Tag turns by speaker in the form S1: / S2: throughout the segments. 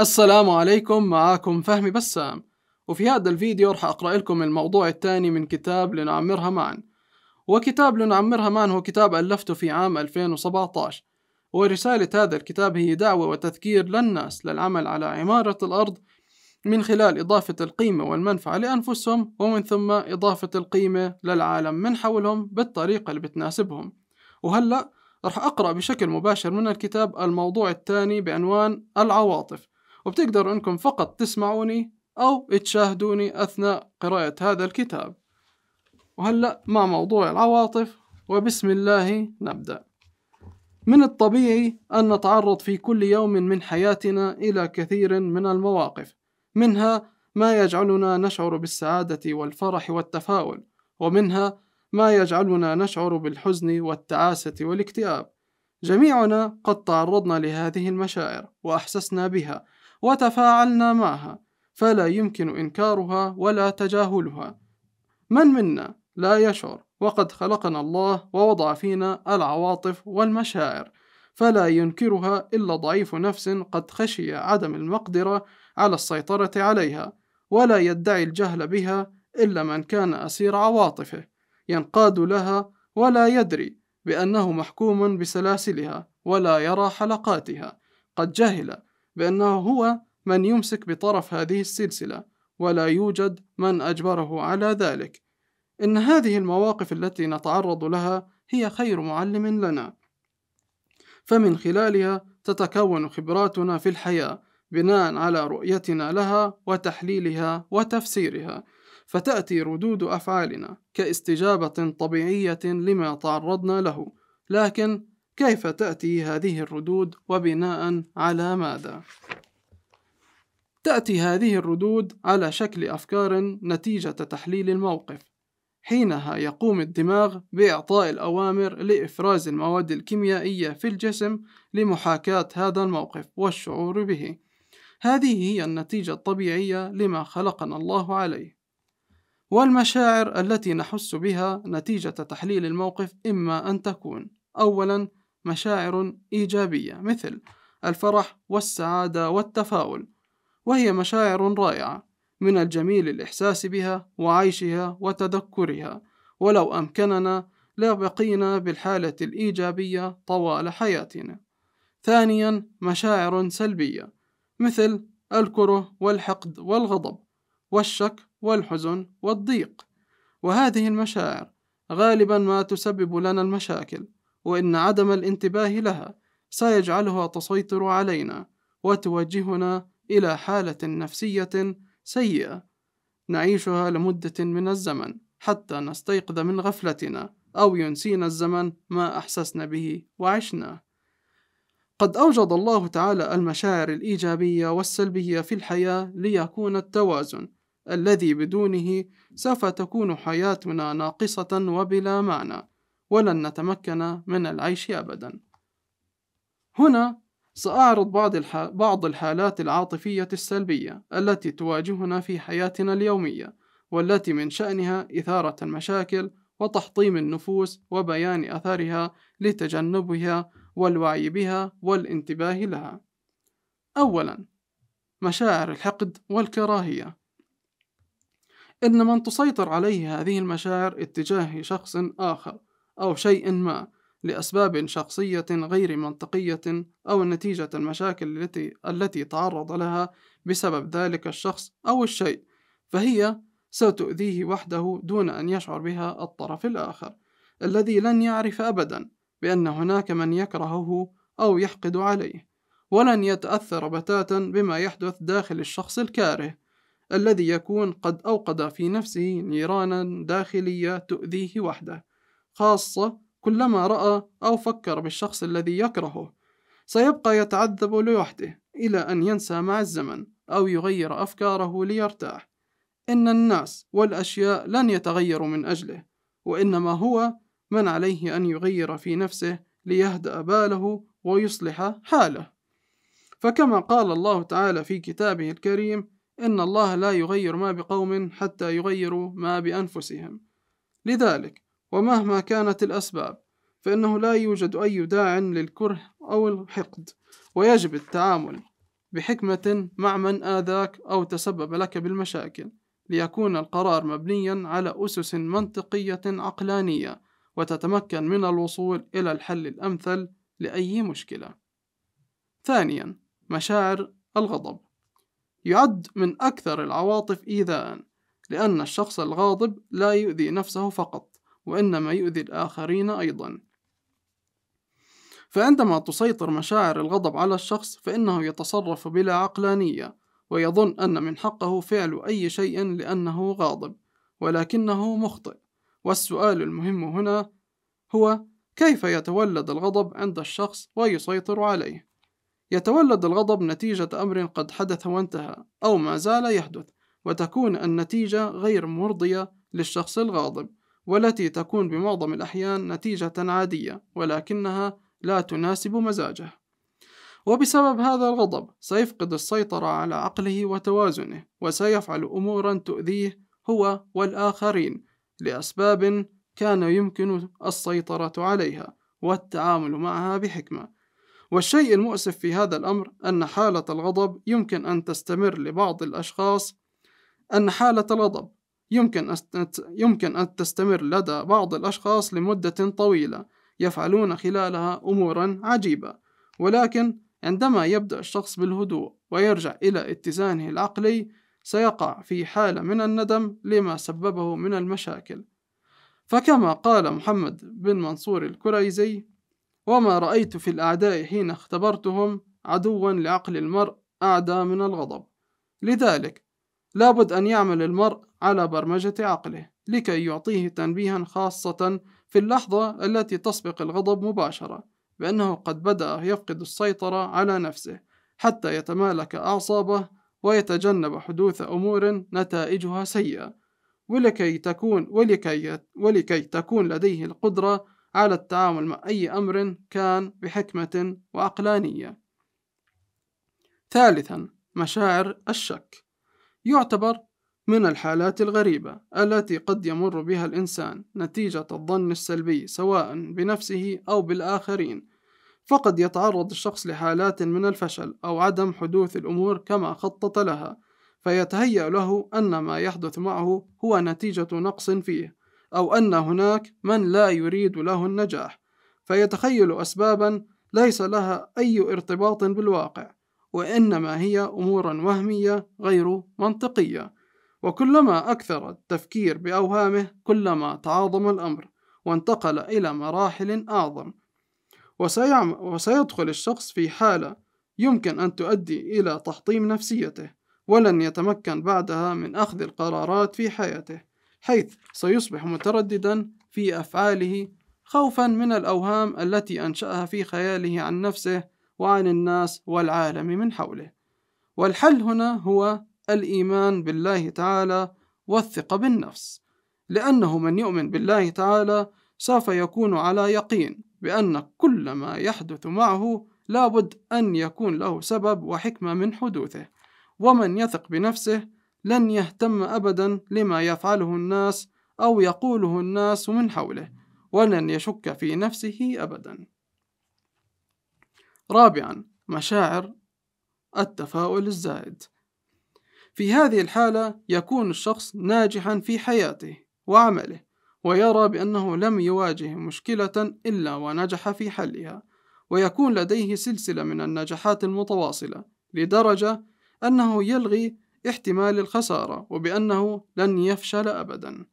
S1: السلام عليكم معاكم فهمي بسام وفي هذا الفيديو راح أقرأ لكم الموضوع الثاني من كتاب لنعمرها معا وكتاب لنعمرها معا هو كتاب ألفته في عام 2017 ورسالة هذا الكتاب هي دعوة وتذكير للناس للعمل على عمارة الأرض من خلال إضافة القيمة والمنفعة لأنفسهم ومن ثم إضافة القيمة للعالم من حولهم بالطريقة اللي بتناسبهم وهلأ رح أقرأ بشكل مباشر من الكتاب الموضوع الثاني بعنوان العواطف وبتقدروا أنكم فقط تسمعوني أو تشاهدوني أثناء قراءة هذا الكتاب وهلأ مع موضوع العواطف وبسم الله نبدأ من الطبيعي أن نتعرض في كل يوم من حياتنا إلى كثير من المواقف منها ما يجعلنا نشعر بالسعادة والفرح والتفاؤل ومنها ما يجعلنا نشعر بالحزن والتعاسة والاكتئاب جميعنا قد تعرضنا لهذه المشاعر وأحسسنا بها وتفاعلنا معها فلا يمكن إنكارها ولا تجاهلها من منا لا يشعر وقد خلقنا الله ووضع فينا العواطف والمشاعر فلا ينكرها إلا ضعيف نفس قد خشي عدم المقدرة على السيطرة عليها ولا يدعي الجهل بها إلا من كان أسير عواطفه ينقاد لها ولا يدري بأنه محكوم بسلاسلها ولا يرى حلقاتها قد جهل بأنه هو من يمسك بطرف هذه السلسلة ولا يوجد من أجبره على ذلك إن هذه المواقف التي نتعرض لها هي خير معلم لنا فمن خلالها تتكون خبراتنا في الحياة بناء على رؤيتنا لها وتحليلها وتفسيرها فتأتي ردود أفعالنا كاستجابة طبيعية لما تعرضنا له لكن كيف تأتي هذه الردود وبناء على ماذا؟ تأتي هذه الردود على شكل أفكار نتيجة تحليل الموقف حينها يقوم الدماغ بإعطاء الأوامر لإفراز المواد الكيميائية في الجسم لمحاكاة هذا الموقف والشعور به هذه هي النتيجة الطبيعية لما خلقنا الله عليه والمشاعر التي نحس بها نتيجة تحليل الموقف إما أن تكون أولا مشاعر إيجابية مثل الفرح والسعادة والتفاؤل وهي مشاعر رائعة من الجميل الإحساس بها وعيشها وتذكرها ولو أمكننا لبقينا بالحالة الإيجابية طوال حياتنا ثانيا مشاعر سلبية مثل الكره والحقد والغضب والشك والحزن والضيق وهذه المشاعر غالبا ما تسبب لنا المشاكل وإن عدم الانتباه لها سيجعلها تسيطر علينا وتوجهنا إلى حالة نفسية سيئة نعيشها لمدة من الزمن حتى نستيقظ من غفلتنا أو ينسينا الزمن ما أحسسنا به وعشناه قد أوجد الله تعالى المشاعر الإيجابية والسلبية في الحياة ليكون التوازن الذي بدونه سوف تكون حياتنا ناقصة وبلا معنى ولن نتمكن من العيش أبدا هنا سأعرض بعض, الح... بعض الحالات العاطفية السلبية التي تواجهنا في حياتنا اليومية والتي من شأنها إثارة المشاكل وتحطيم النفوس وبيان أثرها لتجنبها والوعي بها والانتباه لها أولا مشاعر الحقد والكراهية إن من تسيطر عليه هذه المشاعر اتجاه شخص آخر أو شيء ما لأسباب شخصية غير منطقية أو نتيجة المشاكل التي التي تعرض لها بسبب ذلك الشخص أو الشيء، فهي ستؤذيه وحده دون أن يشعر بها الطرف الآخر، الذي لن يعرف أبدا بأن هناك من يكرهه أو يحقد عليه، ولن يتأثر بتاتا بما يحدث داخل الشخص الكاره، الذي يكون قد أوقد في نفسه نيرانا داخلية تؤذيه وحده. خاصة كلما رأى أو فكر بالشخص الذي يكرهه سيبقى يتعذب لوحده إلى أن ينسى مع الزمن أو يغير أفكاره ليرتاح إن الناس والأشياء لن يتغيروا من أجله وإنما هو من عليه أن يغير في نفسه ليهدأ باله ويصلح حاله فكما قال الله تعالى في كتابه الكريم إن الله لا يغير ما بقوم حتى يغيروا ما بأنفسهم لذلك ومهما كانت الأسباب فإنه لا يوجد أي داع للكره أو الحقد ويجب التعامل بحكمة مع من آذاك أو تسبب لك بالمشاكل ليكون القرار مبنيا على أسس منطقية عقلانية وتتمكن من الوصول إلى الحل الأمثل لأي مشكلة ثانيا مشاعر الغضب يعد من أكثر العواطف إيذاءً لأن الشخص الغاضب لا يؤذي نفسه فقط وإنما يؤذي الآخرين أيضا فعندما تسيطر مشاعر الغضب على الشخص فإنه يتصرف بلا عقلانية ويظن أن من حقه فعل أي شيء لأنه غاضب ولكنه مخطئ والسؤال المهم هنا هو كيف يتولد الغضب عند الشخص ويسيطر عليه يتولد الغضب نتيجة أمر قد حدث وانتهى أو ما زال يحدث وتكون النتيجة غير مرضية للشخص الغاضب والتي تكون بمعظم الأحيان نتيجة عادية ولكنها لا تناسب مزاجه وبسبب هذا الغضب سيفقد السيطرة على عقله وتوازنه وسيفعل أمورا تؤذيه هو والآخرين لأسباب كان يمكن السيطرة عليها والتعامل معها بحكمة والشيء المؤسف في هذا الأمر أن حالة الغضب يمكن أن تستمر لبعض الأشخاص أن حالة الغضب يمكن يمكن أن تستمر لدى بعض الأشخاص لمدة طويلة يفعلون خلالها أمورا عجيبة ولكن عندما يبدأ الشخص بالهدوء ويرجع إلى اتزانه العقلي سيقع في حالة من الندم لما سببه من المشاكل فكما قال محمد بن منصور الكريزي وما رأيت في الأعداء حين اختبرتهم عدوا لعقل المرء أعدى من الغضب لذلك لابد أن يعمل المرء على برمجة عقله لكي يعطيه تنبيها خاصة في اللحظة التي تسبق الغضب مباشرة بأنه قد بدأ يفقد السيطرة على نفسه حتى يتمالك أعصابه ويتجنب حدوث أمور نتائجها سيئة ولكي تكون ولكي, ولكي تكون لديه القدرة على التعامل مع أي أمر كان بحكمة وعقلانية ثالثا مشاعر الشك يعتبر من الحالات الغريبة التي قد يمر بها الإنسان نتيجة الظن السلبي سواء بنفسه أو بالآخرين فقد يتعرض الشخص لحالات من الفشل أو عدم حدوث الأمور كما خطط لها فيتهيأ له أن ما يحدث معه هو نتيجة نقص فيه أو أن هناك من لا يريد له النجاح فيتخيل أسبابا ليس لها أي ارتباط بالواقع وإنما هي أمور وهمية غير منطقية وكلما أكثر التفكير بأوهامه كلما تعاظم الأمر وانتقل إلى مراحل أعظم وسيعم وسيدخل الشخص في حالة يمكن أن تؤدي إلى تحطيم نفسيته ولن يتمكن بعدها من أخذ القرارات في حياته حيث سيصبح مترددا في أفعاله خوفا من الأوهام التي أنشأها في خياله عن نفسه وعن الناس والعالم من حوله والحل هنا هو الإيمان بالله تعالى والثقة بالنفس لأنه من يؤمن بالله تعالى سوف يكون على يقين بأن كل ما يحدث معه لابد أن يكون له سبب وحكمة من حدوثه ومن يثق بنفسه لن يهتم أبدا لما يفعله الناس أو يقوله الناس من حوله ولن يشك في نفسه أبدا رابعا مشاعر التفاؤل الزائد في هذه الحالة يكون الشخص ناجحا في حياته وعمله ويرى بأنه لم يواجه مشكلة إلا ونجح في حلها ويكون لديه سلسلة من النجاحات المتواصلة لدرجة أنه يلغي احتمال الخسارة وبأنه لن يفشل أبدا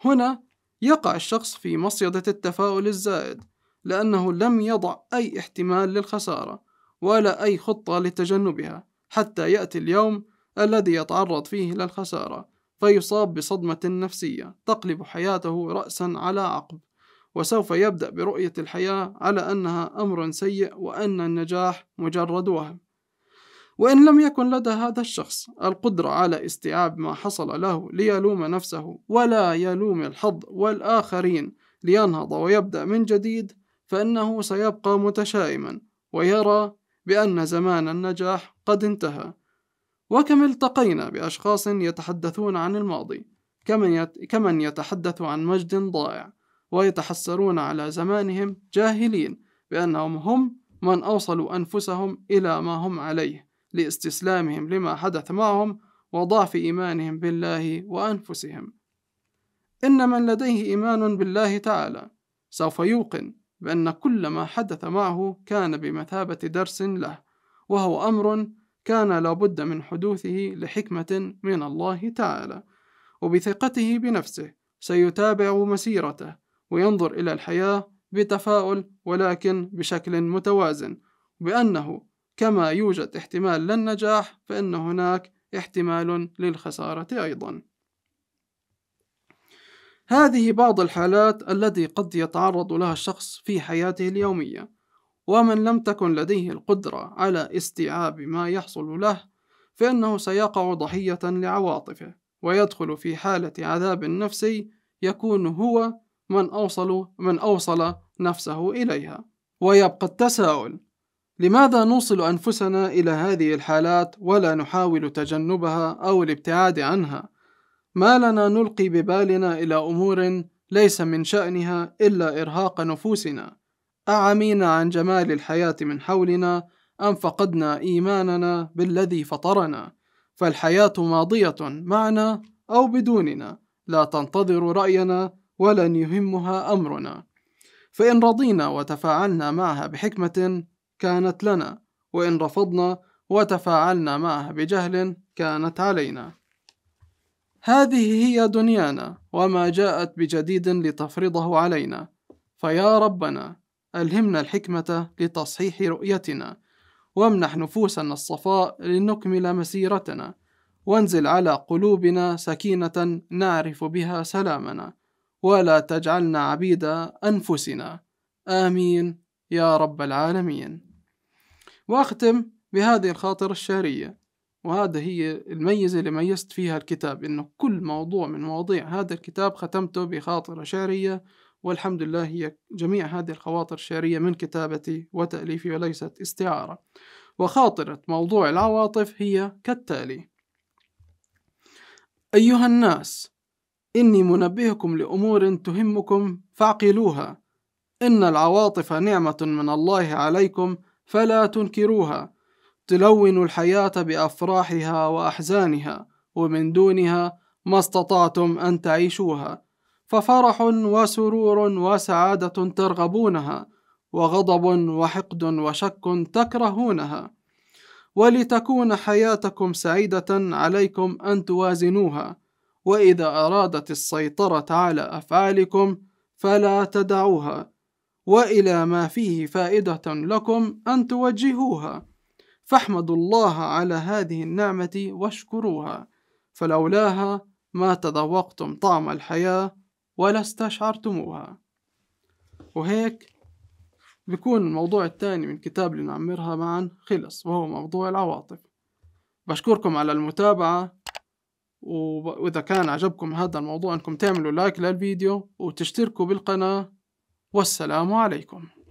S1: هنا يقع الشخص في مصيدة التفاؤل الزائد لأنه لم يضع أي احتمال للخسارة ولا أي خطة لتجنبها حتى يأتي اليوم الذي يتعرض فيه للخسارة فيصاب بصدمة نفسية تقلب حياته رأسا على عقب وسوف يبدأ برؤية الحياة على أنها أمر سيء وأن النجاح مجرد وهم وإن لم يكن لدى هذا الشخص القدرة على استيعاب ما حصل له ليلوم نفسه ولا يلوم الحظ والآخرين لينهض ويبدأ من جديد فإنه سيبقى متشائما ويرى بأن زمان النجاح قد انتهى وكم التقينا بأشخاص يتحدثون عن الماضي كمن يتحدث عن مجد ضائع ويتحسرون على زمانهم جاهلين بأنهم هم من أوصلوا أنفسهم إلى ما هم عليه لاستسلامهم لما حدث معهم وضعف إيمانهم بالله وأنفسهم إن من لديه إيمان بالله تعالى سوف يوقن بأن كل ما حدث معه كان بمثابة درس له وهو أمر كان لابد من حدوثه لحكمة من الله تعالى وبثقته بنفسه سيتابع مسيرته وينظر إلى الحياة بتفاؤل ولكن بشكل متوازن بأنه كما يوجد احتمال للنجاح فإن هناك احتمال للخسارة أيضاً هذه بعض الحالات التي قد يتعرض لها الشخص في حياته اليومية ومن لم تكن لديه القدرة على استيعاب ما يحصل له فإنه سيقع ضحية لعواطفه ويدخل في حالة عذاب نفسي يكون هو من أوصل من أوصل نفسه إليها ويبقى التساؤل لماذا نوصل أنفسنا إلى هذه الحالات ولا نحاول تجنبها أو الابتعاد عنها ما لنا نلقي ببالنا إلى أمور ليس من شأنها إلا إرهاق نفوسنا أعمينا عن جمال الحياة من حولنا أم فقدنا إيماننا بالذي فطرنا فالحياة ماضية معنا أو بدوننا لا تنتظر رأينا ولن يهمها أمرنا فإن رضينا وتفاعلنا معها بحكمة كانت لنا وإن رفضنا وتفاعلنا معها بجهل كانت علينا هذه هي دنيانا وما جاءت بجديد لتفرضه علينا فيا ربنا ألهمنا الحكمة لتصحيح رؤيتنا وامنح نفوسنا الصفاء لنكمل مسيرتنا وانزل على قلوبنا سكينة نعرف بها سلامنا ولا تجعلنا عبيد أنفسنا آمين يا رب العالمين وأختم بهذه الخاطرة الشهريه وهذا هي الميزة اللي ميزت فيها الكتاب إنه كل موضوع من مواضيع هذا الكتاب ختمته بخاطرة شعرية والحمد لله هي جميع هذه الخواطر الشعرية من كتابتي وتأليفي وليست استعارة وخاطرة موضوع العواطف هي كالتالي أيها الناس إني منبهكم لأمور تهمكم فاعقلوها إن العواطف نعمة من الله عليكم فلا تنكروها تلون الحياة بأفراحها وأحزانها ومن دونها ما استطعتم أن تعيشوها ففرح وسرور وسعادة ترغبونها وغضب وحقد وشك تكرهونها ولتكون حياتكم سعيدة عليكم أن توازنوها وإذا أرادت السيطرة على أفعالكم فلا تدعوها وإلى ما فيه فائدة لكم أن توجهوها فاحمدوا الله على هذه النعمة واشكروها فلولاها ما تذوقتم طعم الحياة ولا استشعرتموها وهيك بيكون الموضوع الثاني من كتاب لنعمرها معا خلص وهو موضوع العواطف بشكركم على المتابعة وإذا كان عجبكم هذا الموضوع أنكم تعملوا لايك للفيديو وتشتركوا بالقناة والسلام عليكم